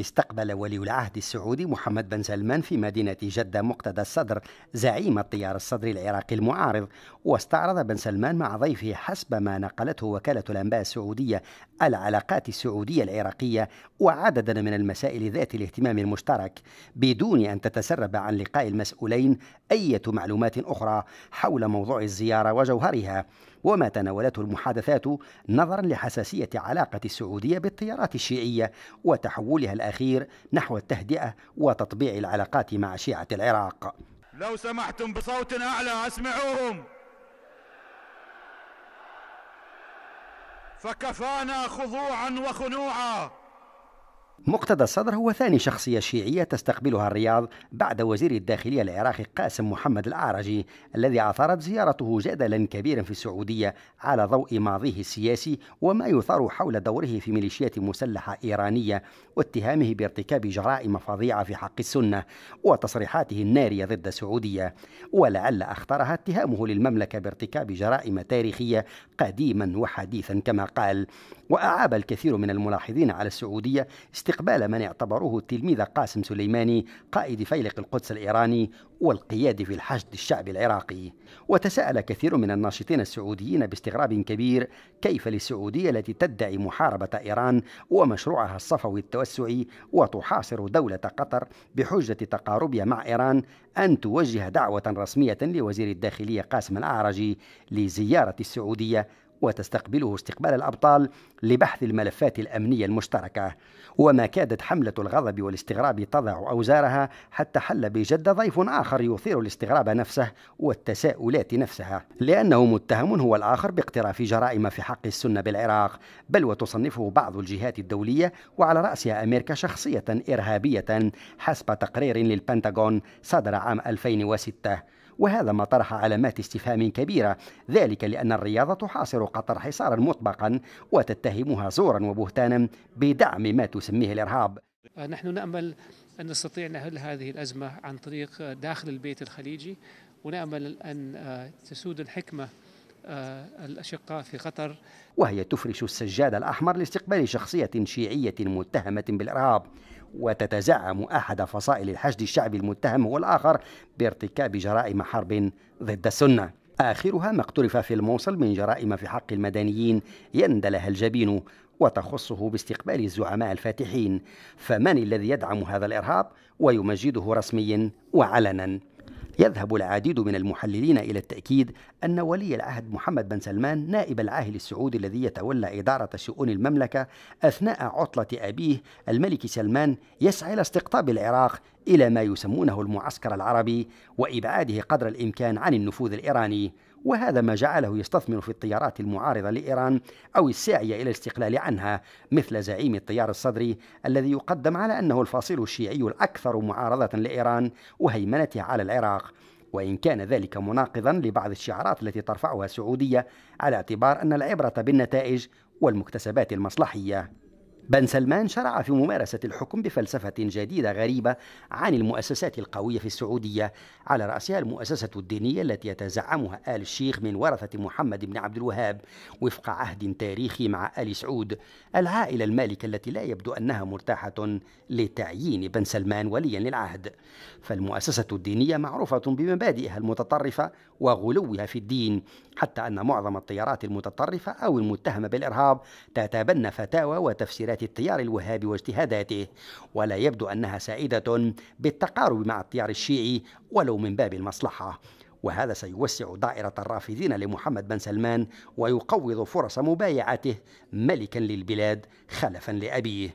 استقبل ولي العهد السعودي محمد بن سلمان في مدينة جدة مقتدى الصدر زعيم التيار الصدري العراقي المعارض واستعرض بن سلمان مع ضيفه حسب ما نقلته وكالة الأنباء السعودية العلاقات السعودية العراقية وعددا من المسائل ذات الاهتمام المشترك بدون أن تتسرب عن لقاء المسؤولين أي معلومات أخرى حول موضوع الزيارة وجوهرها وما تناولته المحادثات نظرا لحساسية علاقة السعودية بالتيارات الشيعية وتحولها الأخير نحو التهدئة وتطبيع العلاقات مع شيعة العراق لو سمحتم بصوت أعلى أسمعوهم فكفانا خضوعا وخنوعا مقتدى الصدر هو ثاني شخصية شيعية تستقبلها الرياض بعد وزير الداخلية العراقي قاسم محمد الأعرجي الذي عثرت زيارته جدلا كبيرا في السعودية على ضوء ماضيه السياسي وما يثار حول دوره في ميليشيات مسلحة إيرانية واتهامه بارتكاب جرائم فظيعة في حق السنة وتصريحاته النارية ضد السعودية ولعل أخطرها اتهامه للمملكة بارتكاب جرائم تاريخية قديما وحديثا كما قال وأعاب الكثير من الملاحظين على السعودية استقبال من اعتبروه التلميذ قاسم سليماني قائد فيلق القدس الإيراني والقيادي في الحشد الشعبي العراقي وتساءل كثير من الناشطين السعوديين باستغراب كبير كيف للسعودية التي تدعي محاربة إيران ومشروعها الصفوي التوسعي وتحاصر دولة قطر بحجة تقاربها مع إيران أن توجه دعوة رسمية لوزير الداخلية قاسم الأعرجي لزيارة السعودية وتستقبله استقبال الأبطال لبحث الملفات الأمنية المشتركة وما كادت حملة الغضب والاستغراب تضع أوزارها حتى حل بجد ضيف آخر يثير الاستغراب نفسه والتساؤلات نفسها لأنه متهم هو الآخر باقتراف جرائم في حق السنة بالعراق بل وتصنفه بعض الجهات الدولية وعلى رأسها أمريكا شخصية إرهابية حسب تقرير للبنتاغون صدر عام 2006 وهذا ما طرح علامات استفهام كبيرة ذلك لأن الرياضة تحاصر قطر حصارا مطبقا وتتهمها زورا وبهتانا بدعم ما تسميه الإرهاب نحن نأمل أن نستطيع نحل هذه الأزمة عن طريق داخل البيت الخليجي ونأمل أن تسود الحكمة آه، الأشقاء في قطر وهي تفرش السجاد الأحمر لاستقبال شخصية شيعية متهمة بالإرهاب وتتزعم أحد فصائل الحشد الشعبي المتهم والآخر بارتكاب جرائم حرب ضد السنة آخرها ما اقترف في الموصل من جرائم في حق المدنيين يندلها الجبين وتخصه باستقبال الزعماء الفاتحين فمن الذي يدعم هذا الإرهاب ويمجده رسميا وعلنا يذهب العديد من المحللين إلى التأكيد أن ولي العهد محمد بن سلمان نائب العاهل السعودي الذي يتولى إدارة شؤون المملكة أثناء عطلة أبيه الملك سلمان يسعى إلى استقطاب العراق إلى ما يسمونه المعسكر العربي وإبعاده قدر الإمكان عن النفوذ الإيراني وهذا ما جعله يستثمر في التيارات المعارضة لإيران أو الساعية إلى الاستقلال عنها مثل زعيم التيار الصدري الذي يقدم على أنه الفصيل الشيعي الأكثر معارضة لإيران وهيمنتها على العراق وإن كان ذلك مناقضا لبعض الشعارات التي ترفعها السعودية على اعتبار أن العبرة بالنتائج والمكتسبات المصلحية بن سلمان شرع في ممارسة الحكم بفلسفة جديدة غريبة عن المؤسسات القوية في السعودية على رأسها المؤسسة الدينية التي يتزعمها آل الشيخ من ورثة محمد بن عبد الوهاب وفق عهد تاريخي مع آل سعود العائلة المالكة التي لا يبدو أنها مرتاحة لتعيين بن سلمان وليا للعهد فالمؤسسة الدينية معروفة بمبادئها المتطرفة وغلوها في الدين حتى أن معظم التيارات المتطرفة أو المتهمة بالإرهاب تتبنى فتاوى وتفسيرات فلسفة التيار الوهابي واجتهاداته ولا يبدو أنها سائدة بالتقارب مع التيار الشيعي ولو من باب المصلحة وهذا سيوسع دائرة الرافضين لمحمد بن سلمان ويقوض فرص مبايعته ملكا للبلاد خلفا لأبيه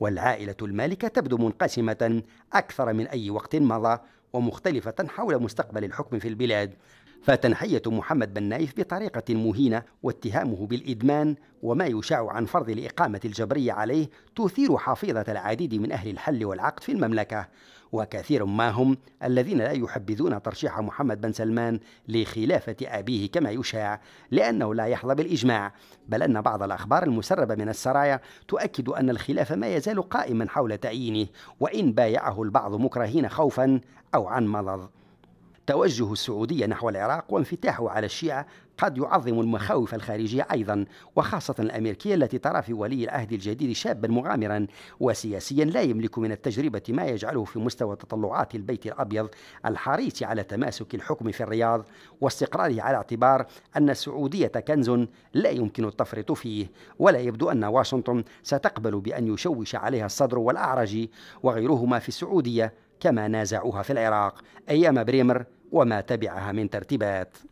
والعائلة المالكة تبدو منقسمة أكثر من أي وقت مضى ومختلفة حول مستقبل الحكم في البلاد فتنحية محمد بن نايف بطريقة مهينة واتهامه بالإدمان وما يشاع عن فرض الإقامة الجبرية عليه تثير حفيظة العديد من أهل الحل والعقد في المملكة وكثير ما هم الذين لا يحبذون ترشيح محمد بن سلمان لخلافة أبيه كما يشاع لأنه لا يحظى بالإجماع بل أن بعض الأخبار المسربة من السرايا تؤكد أن الخلاف ما يزال قائما حول تعيينه وإن بايعه البعض مكرهين خوفا أو عن مضض توجه السعودية نحو العراق وانفتاحه على الشيعة قد يعظم المخاوف الخارجية أيضا وخاصة الأمريكية التي ترى في ولي العهد الجديد شابا مغامرا وسياسيا لا يملك من التجربة ما يجعله في مستوى تطلعات البيت الأبيض الحريص على تماسك الحكم في الرياض واستقراره على اعتبار أن السعودية كنز لا يمكن التفريط فيه ولا يبدو أن واشنطن ستقبل بأن يشوش عليها الصدر والأعرج وغيرهما في السعودية كما نازعوها في العراق أيام بريمر وما تبعها من ترتيبات